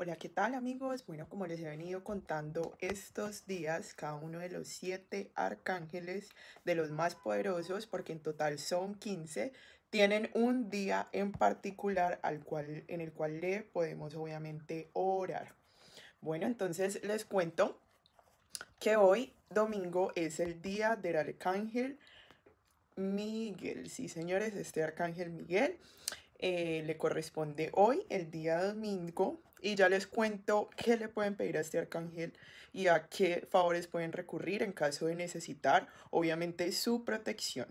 Hola, ¿qué tal amigos? Bueno, como les he venido contando estos días, cada uno de los siete arcángeles de los más poderosos, porque en total son 15, tienen un día en particular al cual, en el cual le podemos obviamente orar. Bueno, entonces les cuento que hoy domingo es el día del arcángel Miguel. Sí, señores, este arcángel Miguel. Eh, le corresponde hoy, el día domingo, y ya les cuento qué le pueden pedir a este arcángel y a qué favores pueden recurrir en caso de necesitar, obviamente, su protección.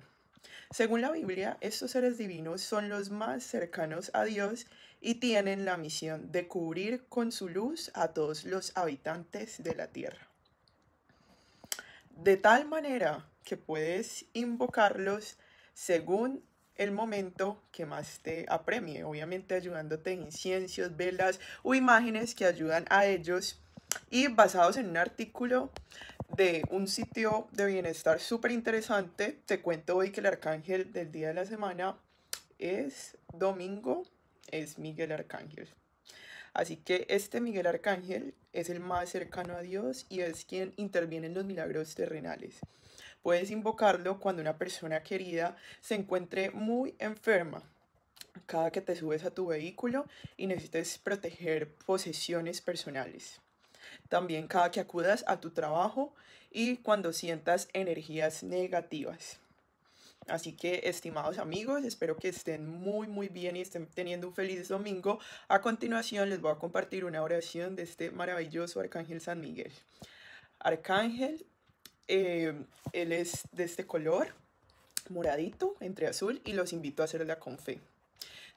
Según la Biblia, estos seres divinos son los más cercanos a Dios y tienen la misión de cubrir con su luz a todos los habitantes de la tierra. De tal manera que puedes invocarlos según el momento que más te apremie, obviamente ayudándote en ciencias, velas o imágenes que ayudan a ellos y basados en un artículo de un sitio de bienestar súper interesante. Te cuento hoy que el arcángel del día de la semana es domingo, es Miguel Arcángel. Así que este Miguel Arcángel es el más cercano a Dios y es quien interviene en los milagros terrenales. Puedes invocarlo cuando una persona querida se encuentre muy enferma. Cada que te subes a tu vehículo y necesites proteger posesiones personales. También cada que acudas a tu trabajo y cuando sientas energías negativas. Así que, estimados amigos, espero que estén muy, muy bien y estén teniendo un feliz domingo. A continuación, les voy a compartir una oración de este maravilloso Arcángel San Miguel. Arcángel, eh, él es de este color, moradito, entre azul, y los invito a hacerla con fe.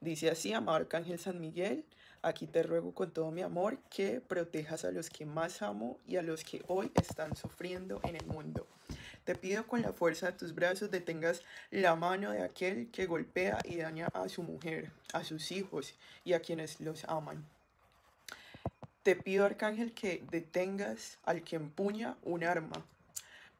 Dice así, amado Arcángel San Miguel, aquí te ruego con todo mi amor que protejas a los que más amo y a los que hoy están sufriendo en el mundo. Te pido con la fuerza de tus brazos detengas la mano de aquel que golpea y daña a su mujer, a sus hijos y a quienes los aman. Te pido, Arcángel, que detengas al que empuña un arma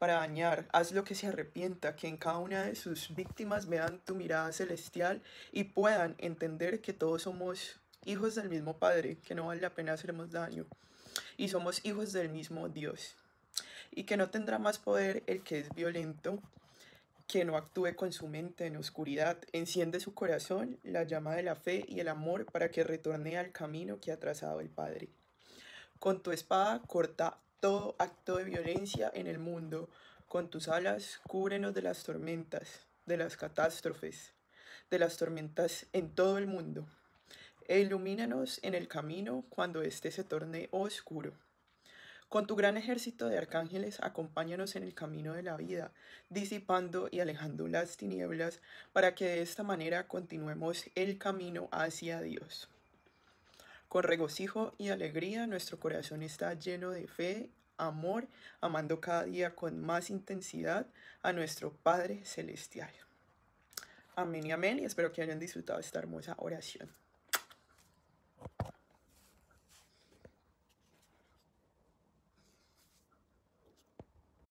para dañar, haz lo que se arrepienta, que en cada una de sus víctimas vean tu mirada celestial y puedan entender que todos somos hijos del mismo Padre, que no vale la pena hacernos daño, y somos hijos del mismo Dios, y que no tendrá más poder el que es violento, que no actúe con su mente en oscuridad, enciende su corazón la llama de la fe y el amor para que retorne al camino que ha trazado el Padre. Con tu espada corta todo acto de violencia en el mundo. Con tus alas, cúbrenos de las tormentas, de las catástrofes, de las tormentas en todo el mundo. E ilumínanos en el camino cuando éste se torne oscuro. Con tu gran ejército de arcángeles, acompáñanos en el camino de la vida, disipando y alejando las tinieblas, para que de esta manera continuemos el camino hacia Dios. Con regocijo y alegría nuestro corazón está lleno de fe, amor, amando cada día con más intensidad a nuestro Padre Celestial. Amén y amén y espero que hayan disfrutado esta hermosa oración.